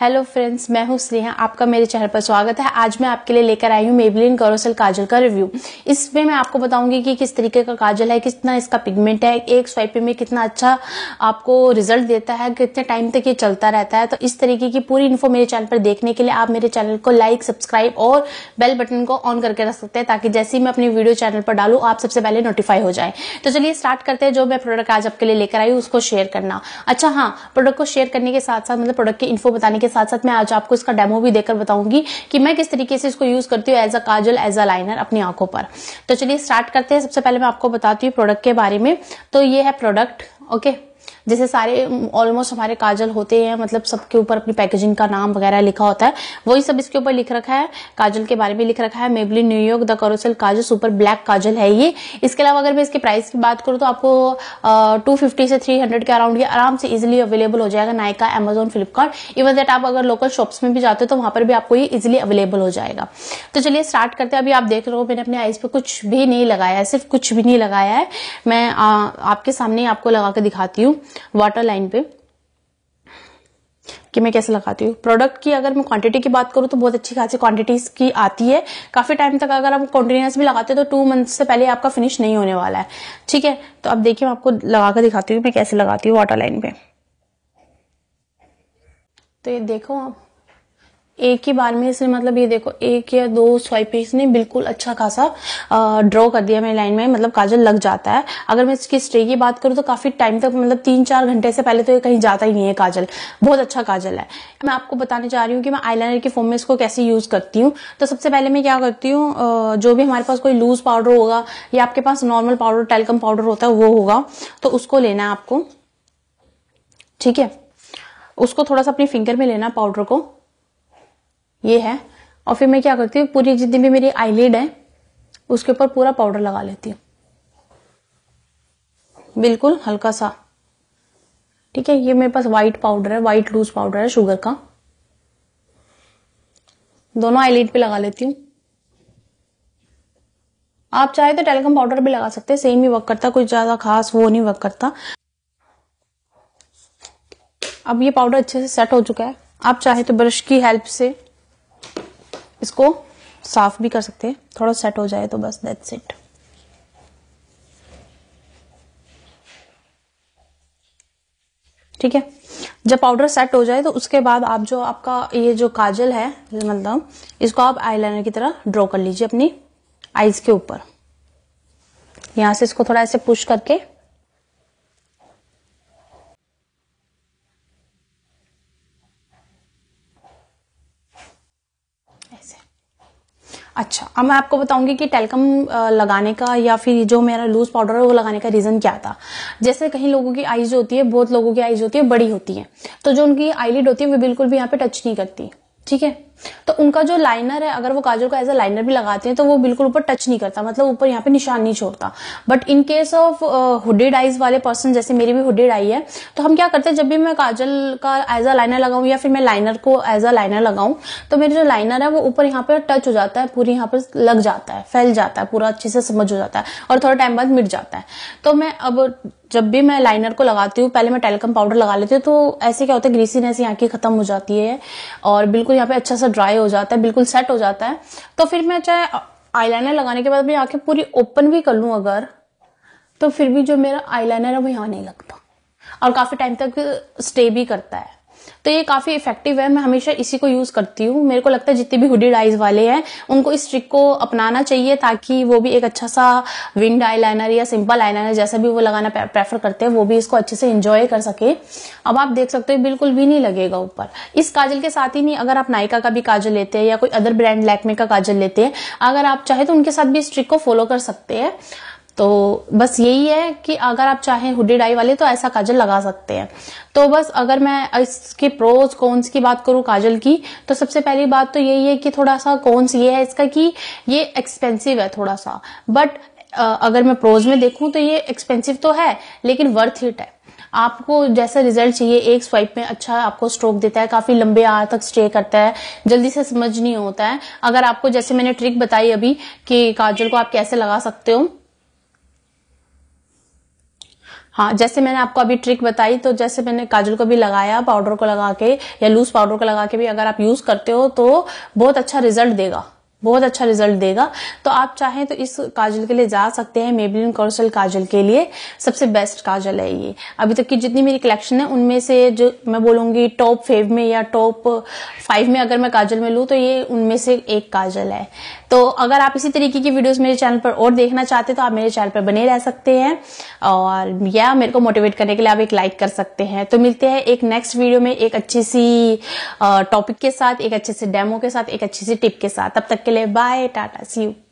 Hello friends मैं हूं स्नेहा आपका मेरे चैनल पर स्वागत है आज मैं आपके लिए लेकर आई हूं मेबलिन गौरोसल काजल का रिव्यू इसमें मैं आपको बताऊंगी कि किस तरीके का काजल है कितना इसका पिगमेंट है एक स्वाइप में कितना अच्छा आपको रिजल्ट देता है कितने टाइम तक ये चलता रहता है तो इस तरीके की पूरी इन्फो मेरे चैनल पर देखने के लिए आप मेरे चैनल को लाइक सब्सक्राइब और बेल बटन को ऑन करके रख सकते हैं ताकि जैसे ही मैं अपनी वीडियो चैनल पर डालू आप सबसे पहले नोटिफाई हो जाए तो चलिए स्टार्ट करते हैं जो मैं प्रोडक्ट आज आपके लिए लेकर आई हूँ उसको शेयर करना अच्छा हाँ प्रोडक्ट को शेयर करने के साथ साथ मतलब प्रोडक्ट की इन्फो बताने के साथ साथ मैं आज आपको इसका डेमो भी देकर बताऊंगी कि मैं किस तरीके से इसको यूज करती हूँ as a kajal as a liner अपनी आंखों पर तो चलिए स्टार्ट करते हैं सबसे पहले मैं आपको बताती हूँ प्रोडक्ट के बारे में तो ये है प्रोडक्ट ओके okay? जैसे सारे ऑलमोस्ट हमारे काजल होते हैं मतलब सबके ऊपर अपनी पैकेजिंग का नाम वगैरह लिखा होता है वही सब इसके ऊपर लिख रखा है काजल के बारे में लिख रखा है Maybelline New York the colossal kajal super black kajal है ये इसके अलावा अगर मैं इसके प्राइस की बात करूँ तो आपको टू फिफ्टी से थ्री हंड्रेड के अराउंड ये आराम से इजिली अवेलेबल हो जाएगा Nykaa Amazon Flipkart even that आप अगर लोकल शॉप्स में भी जाते हो तो वहां पर भी आपको ये इजिली अवेलेबल हो जाएगा तो चलिए स्टार्ट करते हैं अभी आप देख रहे हो मैंने अपने आईज पे कुछ भी नहीं लगाया है सिर्फ कुछ भी नहीं लगाया है मैं आ, आपके सामने आपको लगा के दिखाती हूँ वाटर लाइन पे कि मैं कैसे लगाती हूँ प्रोडक्ट की अगर मैं क्वांटिटी की बात करूँ तो बहुत अच्छी खासी क्वांटिटीज की आती है काफ़ी टाइम तक अगर आप कॉन्टिन्यूस भी लगाते हो तो टू मंथ से पहले आपका फिनिश नहीं होने वाला है ठीक है तो अब देखिए मैं आपको लगाकर दिखाती हूँ मैं कैसे लगाती हूँ वाटर लाइन पे तो ये देखो आप एक ही बार में इसने मतलब ये देखो एक या दो स्वाइप पे इसने बिल्कुल अच्छा खासा ड्रॉ कर दिया मेरी लाइन में मतलब काजल लग जाता है अगर मैं इसकी स्टे की बात करूँ तो काफ़ी टाइम तक मतलब तीन चार घंटे से पहले तो ये कहीं जाता ही नहीं है काजल बहुत अच्छा काजल है मैं आपको बताने चाह रही हूँ कि मैं आई के फॉर्म में इसको कैसे यूज़ करती हूँ तो सबसे पहले मैं क्या करती हूँ जो भी हमारे पास कोई लूज़ पाउडर होगा या आपके पास नॉर्मल पाउडर टेलकम पाउडर होता है वो होगा तो उसको लेना है आपको ठीक है उसको थोड़ा सा अपनी फिंगर में लेना पाउडर को ये है और फिर मैं क्या करती हूँ पूरी जितनी भी मेरी आईलिड है उसके ऊपर पूरा पाउडर लगा लेती हूँ बिल्कुल हल्का सा ठीक है ये मेरे पास वाइट पाउडर है वाइट लूज पाउडर है शुगर का दोनों आईलिड पे लगा लेती हूँ आप चाहे तो टेलकम पाउडर भी लगा सकते हैं सेम ही वर्क करता कुछ ज़्यादा खास वो नहीं वर्क करता अब ये पाउडर अच्छे से सेट हो चुका है आप चाहे तो ब्रश की हेल्प से इसको साफ भी कर सकते हैं थोड़ा सेट हो जाए तो बस दैट्स इट ठीक है जब पाउडर सेट हो जाए तो उसके बाद आप जो आपका ये जो काजल है मतलब इसको आप आईलाइनर की तरह ड्रॉ कर लीजिए अपनी आईज के ऊपर यहां से इसको थोड़ा ऐसे पुश करके अच्छा अब मैं आपको बताऊंगी कि टेलकम लगाने का या फिर जो मेरा लूज पाउडर है वो लगाने का रीज़न क्या था जैसे कहीं लोगों की आईज होती है बहुत लोगों की आईज होती है बड़ी होती है तो जो उनकी आईलिड होती है वो बिल्कुल भी यहाँ पे टच नहीं करती ठीक है तो उनका जो लाइनर है अगर वो काजल को एज अ लाइनर भी लगाते हैं तो वो बिल्कुल ऊपर टच नहीं करता मतलब ऊपर यहाँ पे निशान नहीं छोड़ता but in case of hooded eyes वाले पर्सन जैसे मेरी भी हुडेड आई है तो हम क्या करते हैं जब भी मैं काजल का एज अ लाइनर लगाऊं या फिर मैं लाइनर को एज अ लाइनर लगाऊं तो मेरी जो लाइनर है वो ऊपर यहाँ पर टच हो जाता है पूरी यहाँ पर लग जाता है फैल जाता है पूरा अच्छे से समझ हो जाता है और थोड़ा टाइम बाद मिट जाता है तो मैं अब जब भी मैं लाइनर को लगाती हूँ पहले मैं टेलकम पाउडर लगा लेती हूँ तो ऐसे क्या होता है ग्रीसीनेस यहाँ की खत्म हो जाती है और बिल्कुल यहाँ पे अच्छा सा ड्राई हो जाता है बिल्कुल सेट हो जाता है तो फिर मैं चाहे आईलाइनर लगाने के बाद मैं आंखें पूरी ओपन भी कर लू अगर तो फिर भी जो मेरा आईलाइनर है वो यहाँ नहीं लगता और काफ़ी टाइम तक स्टे भी करता है तो ये काफ़ी इफेक्टिव है मैं हमेशा इसी को यूज़ करती हूँ मेरे को लगता है जितने भी हुडी डाइज वाले हैं उनको इस ट्रिक को अपनाना चाहिए ताकि वो भी एक अच्छा सा विंड आईलाइनर या सिंपल आईलाइनर जैसा भी वो लगाना प्रेफर करते हैं वो भी इसको अच्छे से इंजॉय कर सके अब आप देख सकते हो बिल्कुल भी नहीं लगेगा ऊपर इस काजल के साथ ही नहीं अगर आप नायका का भी काजल लेते हैं या कोई अदर ब्रांड लैकमे का काजल लेते हैं अगर आप चाहे तो उनके साथ भी इस ट्रिक को फॉलो कर सकते हैं तो बस यही है कि अगर आप चाहें हुडी डाई वाले तो ऐसा काजल लगा सकते हैं तो बस अगर मैं इसके प्रोज कौनस की बात करूं काजल की तो सबसे पहली बात तो यही है कि थोड़ा सा कौनस ये है इसका कि ये एक्सपेंसिव है थोड़ा सा बट अगर मैं प्रोज में देखूं तो ये एक्सपेंसिव तो है लेकिन वर्थ इट है आपको जैसा रिजल्ट चाहिए एक स्वाइप में अच्छा आपको स्ट्रोक देता है काफी लंबे आर तक स्टे करता है जल्दी से समझ नहीं होता है अगर आपको जैसे मैंने ट्रिक बताई अभी कि काजल को आप कैसे लगा सकते हो हाँ जैसे मैंने आपको अभी ट्रिक बताई तो जैसे मैंने काजल को भी लगाया पाउडर को लगा के या लूज पाउडर को लगा के भी अगर आप यूज करते हो तो बहुत अच्छा रिजल्ट देगा बहुत अच्छा रिजल्ट देगा तो आप चाहें तो इस काजल के लिए जा सकते हैं मेबलिन कॉर्सल काजल के लिए सबसे बेस्ट काजल है ये अभी तक की जितनी मेरी कलेक्शन है उनमें से जो मैं बोलूंगी टॉप फेव में या टॉप फाइव में अगर मैं काजल में लूँ तो ये उनमें से एक काजल है तो अगर आप इसी तरीके की वीडियोस मेरे चैनल पर और देखना चाहते हैं तो आप मेरे चैनल पर बने रह सकते हैं और या मेरे को मोटिवेट करने के लिए आप एक लाइक कर सकते हैं तो मिलते हैं एक नेक्स्ट वीडियो में एक अच्छी सी टॉपिक के साथ एक अच्छे से डेमो के साथ एक अच्छी सी टिप के साथ तब तक के le bye Tata, see you.